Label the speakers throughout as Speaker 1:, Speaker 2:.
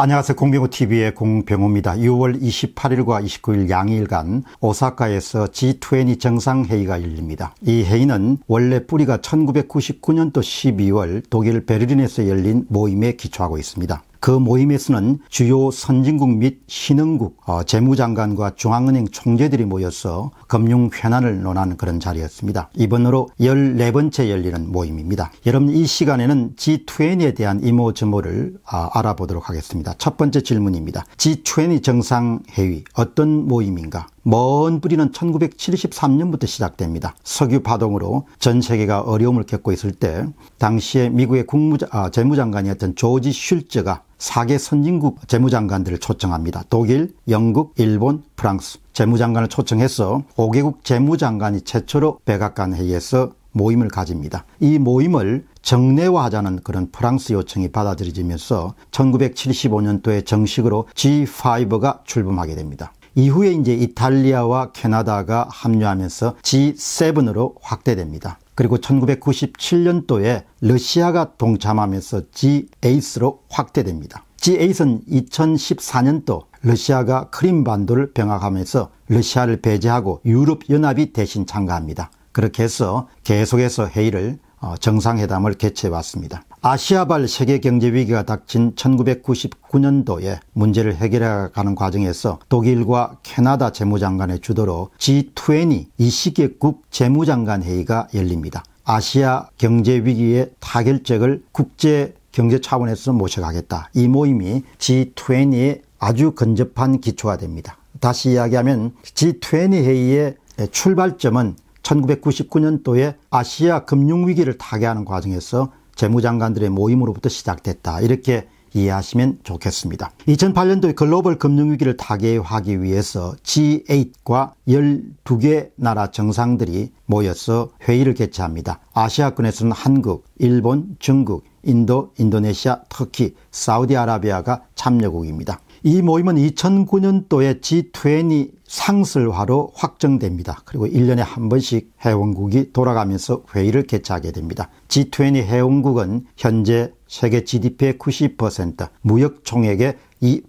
Speaker 1: 안녕하세요. 공병호TV의 공병호입니다. 6월 28일과 29일 양일간 오사카에서 G20 정상회의가 열립니다. 이 회의는 원래 뿌리가 1999년도 12월 독일 베를린에서 열린 모임에 기초하고 있습니다. 그 모임에서는 주요 선진국 및 신흥국 어, 재무장관과 중앙은행 총재들이 모여서 금융 현안을 논하는 그런 자리였습니다. 이번으로 14번째 열리는 모임입니다. 여러분 이 시간에는 G20에 대한 이모저모를 아, 알아보도록 하겠습니다. 첫 번째 질문입니다. G20 정상회의 어떤 모임인가? 먼 뿌리는 1973년부터 시작됩니다. 석유 파동으로 전 세계가 어려움을 겪고 있을 때 당시에 미국의 국무자, 아, 재무장관이었던 조지 슐즈가 4개 선진국 재무장관들을 초청합니다. 독일, 영국, 일본, 프랑스 재무장관을 초청해서 5개국 재무장관이 최초로 백악관 회의에서 모임을 가집니다. 이 모임을 정례화하자는 그런 프랑스 요청이 받아들여지면서 1975년도에 정식으로 G5가 출범하게 됩니다. 이후에 이제 이탈리아와 캐나다가 합류하면서 G7으로 확대됩니다. 그리고 1997년도에 러시아가 동참하면서 G8로 확대됩니다. G8은 2014년도 러시아가 크림반도를 병합하면서 러시아를 배제하고 유럽연합이 대신 참가합니다. 그렇게 해서 계속해서 회의를 어, 정상회담을 개최해 왔습니다. 아시아발 세계 경제 위기가 닥친 1999년도에 문제를 해결해가는 과정에서 독일과 캐나다 재무장관의 주도로 G20 이시계국 재무장관 회의가 열립니다. 아시아 경제 위기의 타결책을 국제 경제 차원에서 모셔가겠다. 이 모임이 G20의 아주 근접한 기초가 됩니다. 다시 이야기하면 G20 회의의 출발점은 1999년도에 아시아 금융위기를 타개하는 과정에서 재무장관들의 모임으로부터 시작됐다. 이렇게 이해하시면 좋겠습니다. 2 0 0 8년도에 글로벌 금융위기를 타개하기 위해서 G8과 12개 나라 정상들이 모여서 회의를 개최합니다. 아시아권에서는 한국, 일본, 중국, 인도, 인도네시아, 터키, 사우디아라비아가 참여국입니다. 이 모임은 2009년도에 G20 상설화로 확정됩니다. 그리고 1년에 한 번씩 회원국이 돌아가면서 회의를 개최하게 됩니다. G20 회원국은 현재 세계 GDP의 90%, 무역 총액의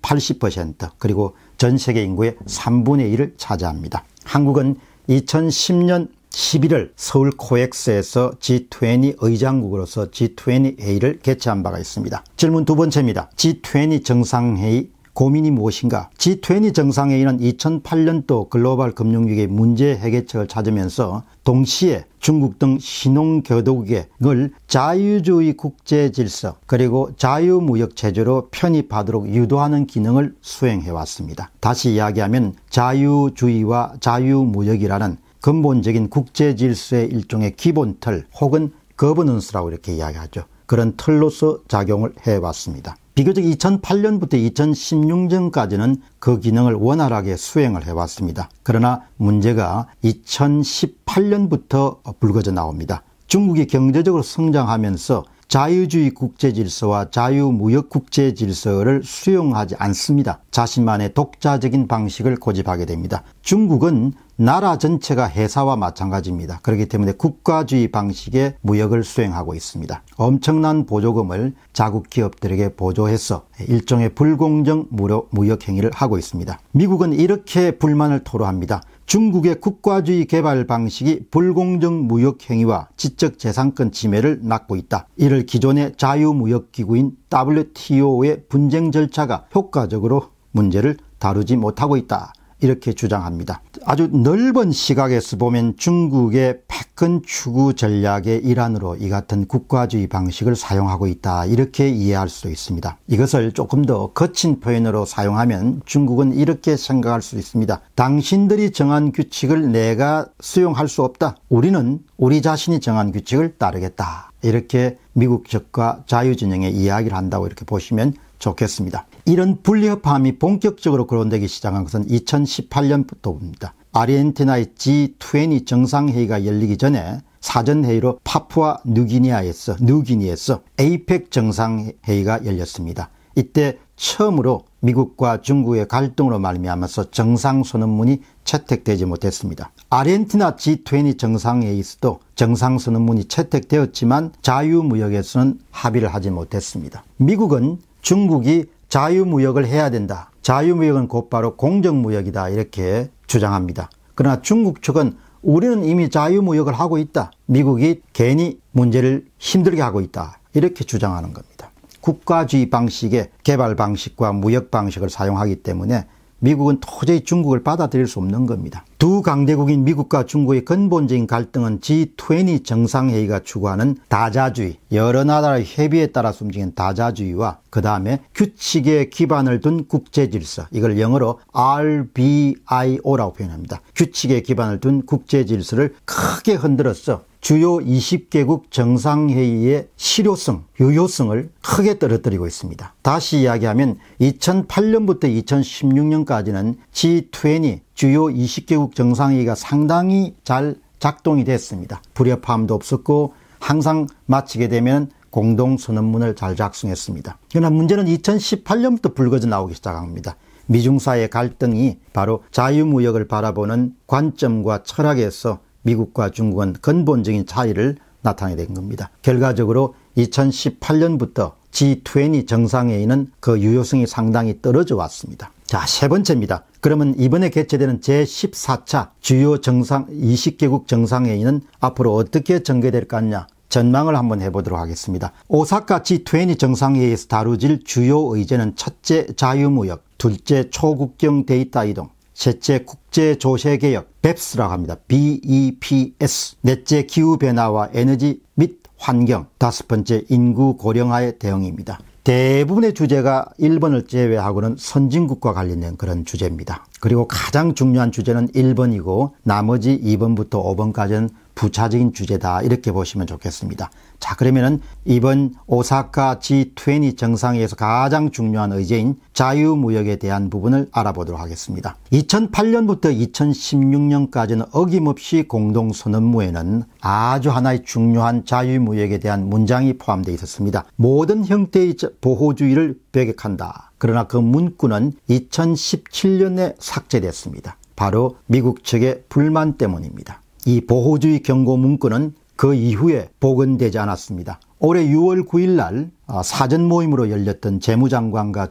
Speaker 1: 80%, 그리고 전 세계 인구의 3분의 1을 차지합니다. 한국은 2010년 11월 서울 코엑스에서 G20 의장국으로서 G20A를 개최한 바가 있습니다. 질문 두 번째입니다. G20 정상회의 고민이 무엇인가? G20 정상회의는 2008년도 글로벌 금융위기 문제 해결책을 찾으면서 동시에 중국 등 신흥교도국을 자유주의 국제 질서 그리고 자유무역 체제로 편입하도록 유도하는 기능을 수행해 왔습니다. 다시 이야기하면 자유주의와 자유무역이라는 근본적인 국제 질서의 일종의 기본틀 혹은 거버넌스라고 이렇게 이야기하죠. 그런 틀로서 작용을 해왔습니다. 비교적 2008년부터 2016년까지는 그 기능을 원활하게 수행을 해왔습니다. 그러나 문제가 2018년부터 불거져 나옵니다. 중국이 경제적으로 성장하면서 자유주의 국제 질서와 자유무역 국제 질서를 수용하지 않습니다. 자신만의 독자적인 방식을 고집하게 됩니다. 중국은 나라 전체가 회사와 마찬가지입니다. 그렇기 때문에 국가주의 방식의 무역을 수행하고 있습니다. 엄청난 보조금을 자국 기업들에게 보조해서 일종의 불공정 무역 행위를 하고 있습니다. 미국은 이렇게 불만을 토로합니다. 중국의 국가주의 개발 방식이 불공정 무역 행위와 지적재산권 침해를 낳고 있다. 이를 기존의 자유무역기구인 WTO의 분쟁 절차가 효과적으로 문제를 다루지 못하고 있다. 이렇게 주장합니다. 아주 넓은 시각에서 보면 중국의 패권 추구 전략의 일환으로 이 같은 국가주의 방식을 사용하고 있다 이렇게 이해할 수 있습니다. 이것을 조금 더 거친 표현으로 사용하면 중국은 이렇게 생각할 수 있습니다. 당신들이 정한 규칙을 내가 수용할 수 없다. 우리는 우리 자신이 정한 규칙을 따르겠다. 이렇게 미국적과 자유진영의 이야기를 한다고 이렇게 보시면 좋겠습니다. 이런 불리협함이 본격적으로 거론되기 시작한 것은 2018년부터입니다. 아르헨티나의 G20 정상회의가 열리기 전에 사전회의로 파푸아 뉴기니아에서, 뉴기니에서 에이펙 정상회의가 열렸습니다. 이때 처음으로 미국과 중국의 갈등으로 말미암아서 정상 선언문이 채택되지 못했습니다. 아르헨티나 G20 정상회의에서도 정상 선언문이 채택되었지만 자유무역에서는 합의를 하지 못했습니다. 미국은 중국이 자유무역을 해야 된다. 자유무역은 곧바로 공정무역이다. 이렇게 주장합니다. 그러나 중국 측은 우리는 이미 자유무역을 하고 있다. 미국이 괜히 문제를 힘들게 하고 있다. 이렇게 주장하는 겁니다. 국가주의 방식의 개발 방식과 무역 방식을 사용하기 때문에 미국은 도저히 중국을 받아들일 수 없는 겁니다. 두 강대국인 미국과 중국의 근본적인 갈등은 G20 정상회의가 추구하는 다자주의, 여러 나라의 협의에 따라 움직인 다자주의와 그 다음에 규칙에 기반을 둔 국제 질서, 이걸 영어로 RBIO라고 표현합니다. 규칙에 기반을 둔 국제 질서를 크게 흔들었어 주요 20개국 정상회의의 실효성, 유효성을 크게 떨어뜨리고 있습니다. 다시 이야기하면 2008년부터 2016년까지는 G20 주요 20개국 정상회의가 상당히 잘 작동이 됐습니다. 불협화음도 없었고 항상 마치게 되면 공동 선언문을 잘 작성했습니다. 그러나 문제는 2018년부터 불거져 나오기 시작합니다. 미중 사이의 갈등이 바로 자유무역을 바라보는 관점과 철학에서 미국과 중국은 근본적인 차이를 나타내게 된 겁니다. 결과적으로 2018년부터 G20 정상회의는 그 유효성이 상당히 떨어져 왔습니다. 자, 세 번째입니다. 그러면 이번에 개최되는 제14차 주요 정상 20개국 정상회의는 앞으로 어떻게 전개될것같냐 전망을 한번 해보도록 하겠습니다. 오사카 G20 정상회의에서 다루질 주요 의제는 첫째 자유무역, 둘째 초국경 데이터 이동, 셋째 국제조세개혁, BEPS라고 합니다. BEPS. 넷째 기후변화와 에너지 및 환경, 다섯 번째 인구 고령화의 대응입니다. 대부분의 주제가 1번을 제외하고는 선진국과 관련된 그런 주제입니다. 그리고 가장 중요한 주제는 1번이고 나머지 2번부터 5번까지는 부차적인 주제다 이렇게 보시면 좋겠습니다. 자 그러면은 이번 오사카 G20 정상회에서 가장 중요한 의제인 자유무역에 대한 부분을 알아보도록 하겠습니다. 2008년부터 2016년까지는 어김없이 공동선언무에는 아주 하나의 중요한 자유무역에 대한 문장이 포함되어 있었습니다. 모든 형태의 보호주의를 배격한다. 그러나 그 문구는 2017년에 삭제됐습니다. 바로 미국 측의 불만 때문입니다. 이 보호주의 경고 문구는 그 이후에 복원되지 않았습니다. 올해 6월 9일 날 아, 사전 모임으로 열렸던 재무장관과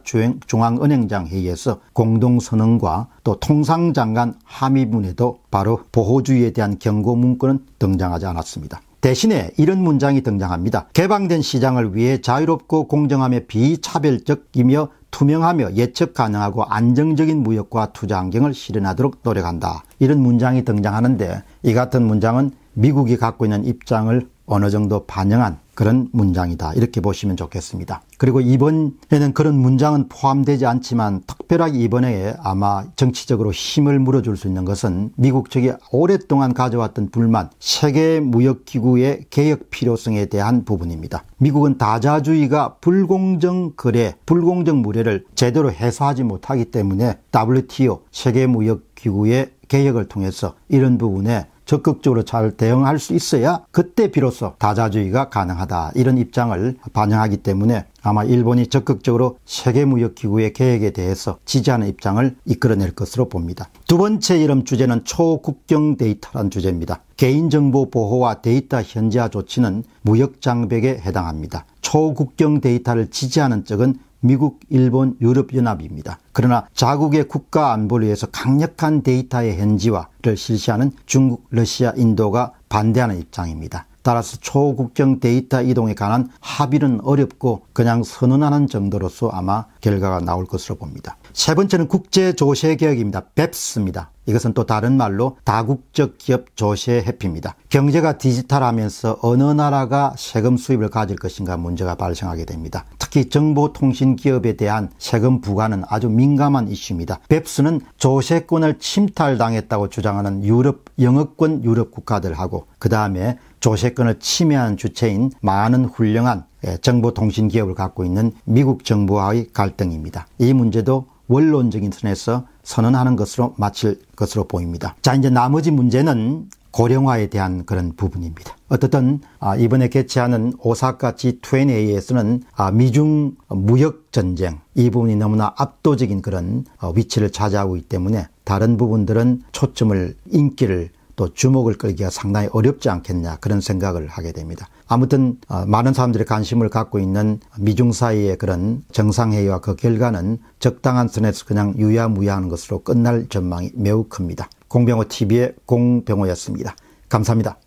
Speaker 1: 중앙은행장 회의에서 공동선언과 또 통상장관 합의문에도 바로 보호주의에 대한 경고 문구는 등장하지 않았습니다. 대신에 이런 문장이 등장합니다. 개방된 시장을 위해 자유롭고 공정함에 비차별적이며 투명하며 예측 가능하고 안정적인 무역과 투자 환경을 실현하도록 노력한다. 이런 문장이 등장하는데 이 같은 문장은 미국이 갖고 있는 입장을 어느 정도 반영한 그런 문장이다. 이렇게 보시면 좋겠습니다. 그리고 이번에는 그런 문장은 포함되지 않지만 특별하게 이번에 아마 정치적으로 힘을 물어줄 수 있는 것은 미국 측이 오랫동안 가져왔던 불만, 세계무역기구의 개혁 필요성에 대한 부분입니다. 미국은 다자주의가 불공정 거래, 불공정 무례를 제대로 해소하지 못하기 때문에 WTO, 세계무역기구의 개혁을 통해서 이런 부분에 적극적으로 잘 대응할 수 있어야 그때 비로소 다자주의가 가능하다 이런 입장을 반영하기 때문에 아마 일본이 적극적으로 세계무역기구의 계획에 대해서 지지하는 입장을 이끌어낼 것으로 봅니다. 두 번째 이름 주제는 초국경 데이터란 주제입니다. 개인정보 보호와 데이터 현지화 조치는 무역 장벽에 해당합니다. 초국경 데이터를 지지하는 쪽은 미국, 일본, 유럽연합입니다. 그러나 자국의 국가 안보를 위해서 강력한 데이터의 현지화를 실시하는 중국, 러시아, 인도가 반대하는 입장입니다. 따라서 초국경 데이터 이동에 관한 합의는 어렵고 그냥 선언하는 정도로서 아마 결과가 나올 것으로 봅니다. 세 번째는 국제 조세 개혁입니다. 뱁스입니다. 이것은 또 다른 말로 다국적 기업 조세 회피입니다. 경제가 디지털하면서 어느 나라가 세금 수입을 가질 것인가 문제가 발생하게 됩니다. 특히 정보통신 기업에 대한 세금 부과는 아주 민감한 이슈입니다. 뱁스는 조세권을 침탈당했다고 주장하는 유럽 영어권 유럽 국가들하고 그 다음에 조세권을 침해한 주체인 많은 훌륭한 예, 정보통신 기업을 갖고 있는 미국 정부와의 갈등입니다. 이 문제도 원론적인 선에서 선언하는 것으로 마칠 것으로 보입니다. 자, 이제 나머지 문제는 고령화에 대한 그런 부분입니다. 어떻든 아, 이번에 개최하는 오사카 G20에서는 아, 미중 무역 전쟁 이 부분이 너무나 압도적인 그런 어, 위치를 차지하고 있기 때문에 다른 부분들은 초점을 인기를 또 주목을 끌기가 상당히 어렵지 않겠냐 그런 생각을 하게 됩니다. 아무튼 어, 많은 사람들이 관심을 갖고 있는 미중 사이의 그런 정상회의와 그 결과는 적당한 선에서 그냥 유야무야하는 것으로 끝날 전망이 매우 큽니다. 공병호 TV의 공병호였습니다. 감사합니다.